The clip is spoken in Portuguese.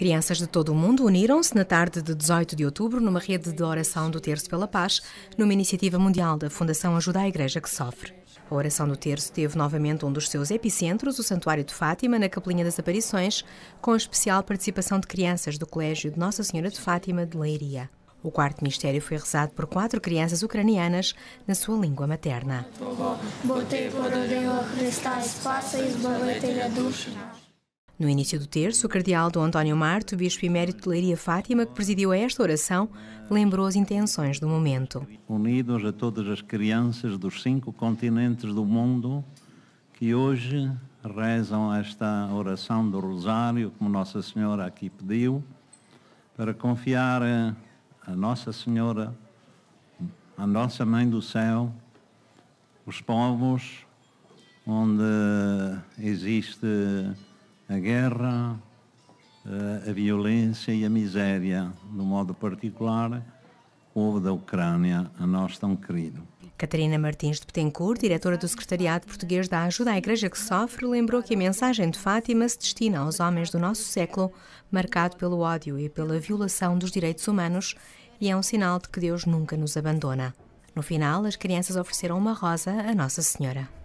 Crianças de todo o mundo uniram-se na tarde de 18 de outubro numa rede de oração do Terço pela Paz, numa iniciativa mundial da Fundação Ajuda à Igreja que Sofre. A oração do terço teve novamente um dos seus epicentros, o Santuário de Fátima, na Capelinha das Aparições, com a especial participação de crianças do Colégio de Nossa Senhora de Fátima de Leiria. O quarto mistério foi rezado por quatro crianças ucranianas na sua língua materna. No início do terço, o cardeal Dom António Marto, bispo emérito de Leiria Fátima, que presidiu a esta oração, lembrou as intenções do momento. Unidos a todas as crianças dos cinco continentes do mundo que hoje rezam esta oração do Rosário, como Nossa Senhora aqui pediu, para confiar a Nossa Senhora, a Nossa Mãe do Céu, os povos onde existe a guerra, a violência e a miséria, de um modo particular, povo da Ucrânia, a nós tão querido. Catarina Martins de Betancourt, diretora do Secretariado Português da Ajuda à Igreja que Sofre, lembrou que a mensagem de Fátima se destina aos homens do nosso século, marcado pelo ódio e pela violação dos direitos humanos, e é um sinal de que Deus nunca nos abandona. No final, as crianças ofereceram uma rosa à Nossa Senhora.